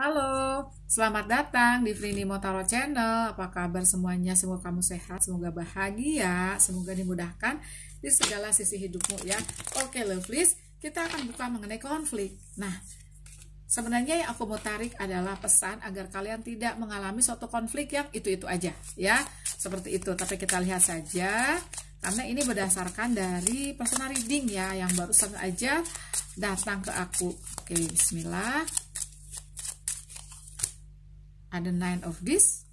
Halo, selamat datang di Frini Motaro Channel. Apa kabar semuanya? Semoga kamu sehat, semoga bahagia, semoga dimudahkan di segala sisi hidupmu ya. Oke, lovelies, kita akan buka mengenai konflik. Nah, sebenarnya yang aku mau tarik adalah pesan agar kalian tidak mengalami suatu konflik yang itu-itu aja ya. Seperti itu, tapi kita lihat saja karena ini berdasarkan dari personal reading ya yang baru saja datang ke aku. Oke, bismillah ada nine of this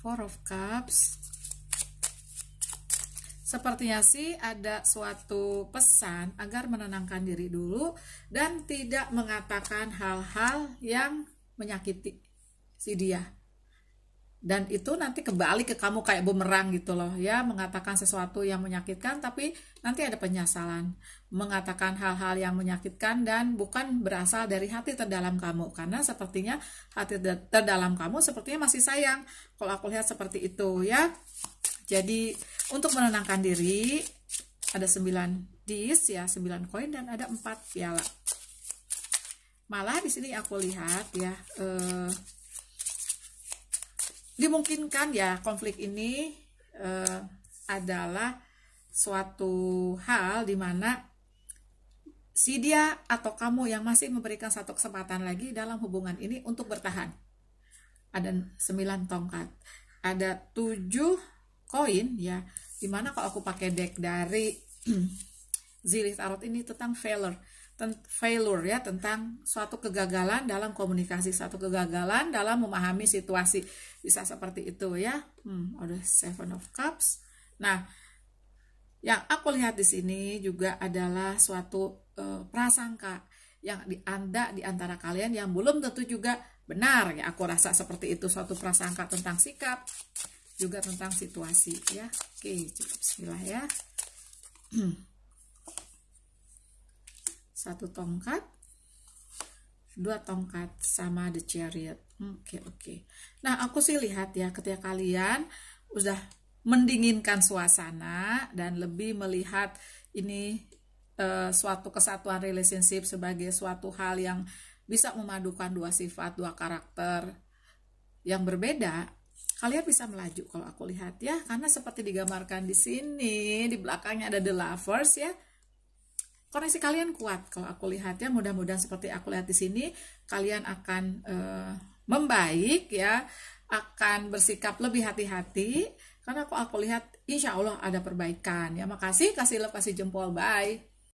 four of cups Sepertinya sih ada suatu pesan agar menenangkan diri dulu dan tidak mengatakan hal-hal yang menyakiti si dia dan itu nanti kembali ke kamu kayak bumerang gitu loh ya mengatakan sesuatu yang menyakitkan tapi nanti ada penyesalan mengatakan hal-hal yang menyakitkan dan bukan berasal dari hati terdalam kamu karena sepertinya hati terdalam kamu sepertinya masih sayang kalau aku lihat seperti itu ya jadi untuk menenangkan diri ada 9 dis ya 9 koin dan ada 4 piala malah di sini aku lihat ya eh, dimungkinkan ya konflik ini uh, adalah suatu hal di mana si dia atau kamu yang masih memberikan satu kesempatan lagi dalam hubungan ini untuk bertahan. Ada sembilan tongkat. Ada tujuh koin ya. Dimana kalau aku pakai deck dari Zilith Tarot ini tentang failure failure ya tentang suatu kegagalan dalam komunikasi, suatu kegagalan dalam memahami situasi bisa seperti itu ya. Hmm, ada Seven of Cups. Nah, yang aku lihat di sini juga adalah suatu uh, prasangka yang di anda di antara kalian yang belum tentu juga benar ya. Aku rasa seperti itu suatu prasangka tentang sikap juga tentang situasi ya. Oke, Bismillah ya. satu tongkat dua tongkat sama the chariot oke okay, oke okay. nah aku sih lihat ya ketika kalian udah mendinginkan suasana dan lebih melihat ini uh, suatu kesatuan relationship sebagai suatu hal yang bisa memadukan dua sifat dua karakter yang berbeda kalian bisa melaju kalau aku lihat ya karena seperti digambarkan di sini di belakangnya ada the lovers ya koneksi kalian kuat kalau aku lihat ya mudah-mudahan seperti aku lihat di sini kalian akan uh, membaik ya akan bersikap lebih hati-hati karena aku aku lihat insya Allah ada perbaikan ya makasih kasih love kasih jempol bye